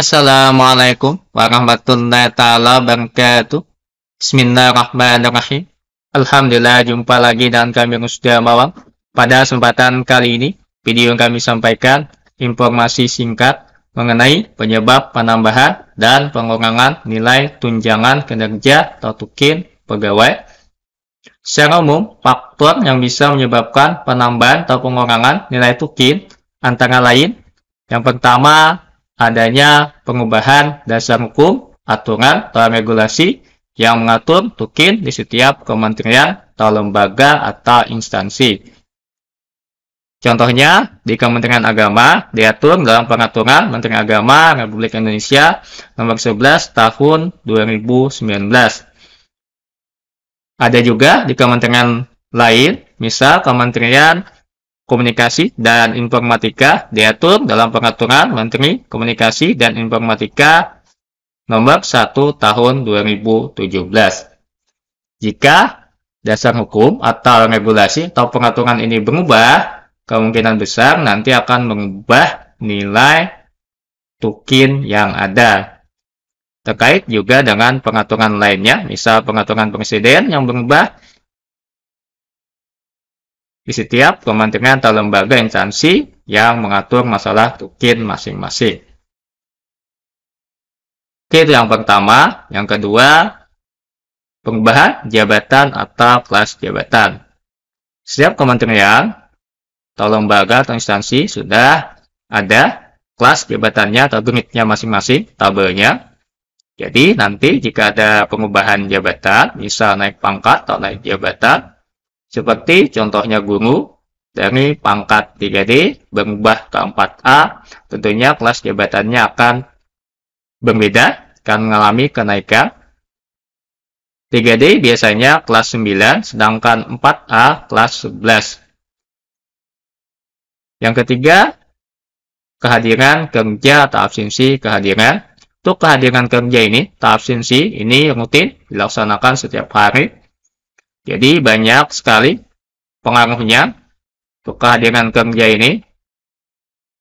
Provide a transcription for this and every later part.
Assalamualaikum warahmatullahi taala wabarakatuh. Bismillahirrahmanirrahim. Alhamdulillah jumpa lagi dan kami sudah Mawang. Pada kesempatan kali ini, video yang kami sampaikan informasi singkat mengenai penyebab penambahan dan pengurangan nilai tunjangan kinerja atau tukin pegawai. Secara umum, faktor yang bisa menyebabkan penambahan atau pengurangan nilai tukin antara lain yang pertama adanya pengubahan dasar hukum, aturan, atau regulasi yang mengatur tukin di setiap kementerian atau lembaga atau instansi. Contohnya, di Kementerian Agama diatur dalam Pengaturan Menteri Agama Republik Indonesia Nomor 11 Tahun 2019. Ada juga di kementerian lain, misal Kementerian Komunikasi dan Informatika diatur dalam Peraturan Menteri Komunikasi dan Informatika Nomor 1 Tahun 2017. Jika dasar hukum atau regulasi atau pengaturan ini berubah, kemungkinan besar nanti akan mengubah nilai tukin yang ada. Terkait juga dengan pengaturan lainnya, misal pengaturan presiden yang berubah, di setiap kementerian atau lembaga instansi yang mengatur masalah tukin masing-masing. Oke, itu yang pertama. Yang kedua, perubahan jabatan atau kelas jabatan. Setiap kementerian atau lembaga atau instansi sudah ada kelas jabatannya atau gunitnya masing-masing, tabelnya. Jadi nanti jika ada pengubahan jabatan, misal naik pangkat atau naik jabatan, seperti contohnya guru dari pangkat 3D berubah ke 4A, tentunya kelas jabatannya akan berbeda, akan mengalami kenaikan. 3D biasanya kelas 9, sedangkan 4A kelas 11. Yang ketiga, kehadiran kerja atau absensi kehadiran. Untuk kehadiran kerja ini, absensi ini rutin dilaksanakan setiap hari jadi banyak sekali pengaruhnya untuk kehadiran kerja ini.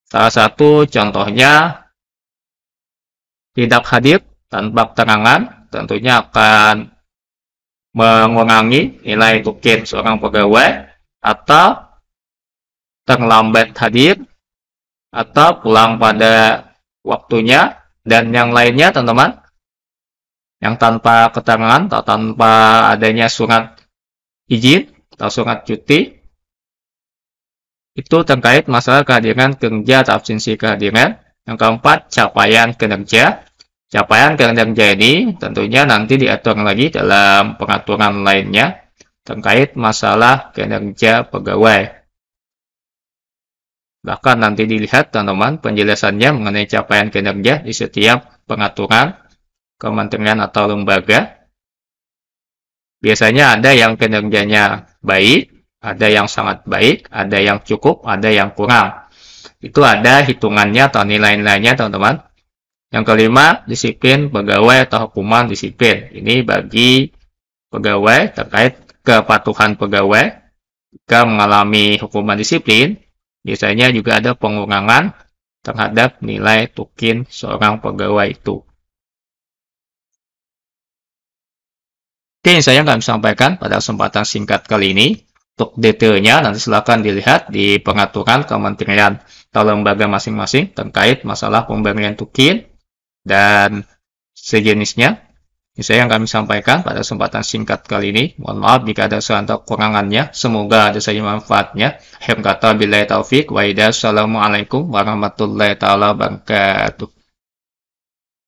Salah satu contohnya tidak hadir tanpa keterangan tentunya akan mengurangi nilai tukin seorang pegawai atau terlambat hadir atau pulang pada waktunya dan yang lainnya teman-teman yang tanpa keterangan atau tanpa adanya surat izin atau surat cuti itu terkait masalah kehadiran kerja atau absensi kehadiran. Yang keempat, capaian kinerja. Capaian kinerja ini tentunya nanti diatur lagi dalam pengaturan lainnya terkait masalah kinerja pegawai. Bahkan nanti dilihat teman-teman penjelasannya mengenai capaian kinerja di setiap pengaturan kementerian atau lembaga Biasanya ada yang kinerjanya baik, ada yang sangat baik, ada yang cukup, ada yang kurang. Itu ada hitungannya atau nilai-nilainya, teman-teman. Yang kelima, disiplin pegawai atau hukuman disiplin. Ini bagi pegawai terkait kepatuhan pegawai. Jika mengalami hukuman disiplin, biasanya juga ada pengurangan terhadap nilai tukin seorang pegawai itu. Oke, saya akan sampaikan pada kesempatan singkat kali ini. Untuk detailnya nanti silakan dilihat di pengaturan kementerian atau lembaga masing-masing terkait masalah pemberian tukin dan sejenisnya. Ini saya yang kami sampaikan pada kesempatan singkat kali ini. Mohon maaf jika ada salah kurangannya. Semoga ada saja manfaatnya. Akhir kata, bila taufik, Waidah. Assalamualaikum warahmatullahi wabarakatuh.